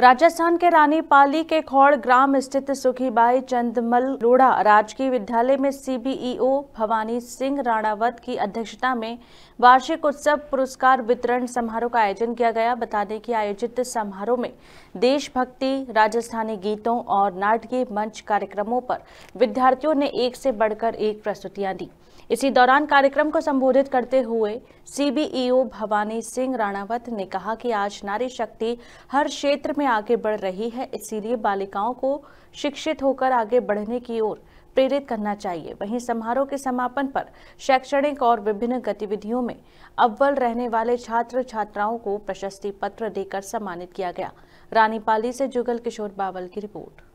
राजस्थान के रानीपाली के खौड़ ग्राम स्थित सुखीबाई चंदमल रोड़ा राजकीय विद्यालय में सीबीईओ भवानी सिंह राणावत की अध्यक्षता में वार्षिक उत्सव पुरस्कार वितरण समारोह का आयोजन किया गया बता दें की आयोजित समारोह में देशभक्ति राजस्थानी गीतों और नाटकीय मंच कार्यक्रमों पर विद्यार्थियों ने एक से बढ़कर एक प्रस्तुतियां दी इसी दौरान कार्यक्रम को संबोधित करते हुए सीबीईओ भवानी सिंह राणावत ने कहा कि आज नारी शक्ति हर क्षेत्र में आगे बढ़ रही है इसीलिए बालिकाओं को शिक्षित होकर आगे बढ़ने की ओर प्रेरित करना चाहिए वहीं समारोह के समापन पर शैक्षणिक और विभिन्न गतिविधियों में अव्वल रहने वाले छात्र छात्राओं को प्रशस्ति पत्र देकर सम्मानित किया गया रानीपाली से जुगल किशोर बावल की रिपोर्ट